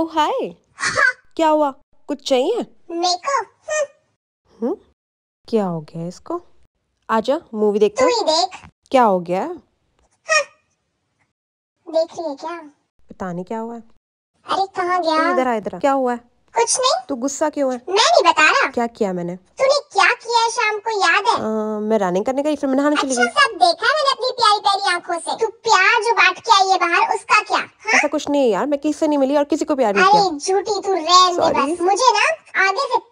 ओ oh, हाय क्या हुआ कुछ चाहिए हम्म क्या हो गया इसको आजा मूवी देखते हैं देख क्या हो गया हाँ। देख रही है क्या पता नहीं क्या हुआ है अरे कहा गया इधर आ इधर क्या हुआ है कुछ नहीं तू गुस्सा क्यों है मैं नहीं बता रहा क्या किया मैंने तूने क्या किया शाम को याद है आ, मैं रनिंग करने गई फिर मैं नहाने अच्छा, चली गई सब देखा है मैंने अपनी प्यारी प्यारी आंखों से तू प्यार जो बांट के आई है बाहर उस ऐसा कुछ नहीं है यार मैं किसी से नहीं मिली और किसी को प्यार नहीं किया झूठी तू रहने बस मुझे ना आगे से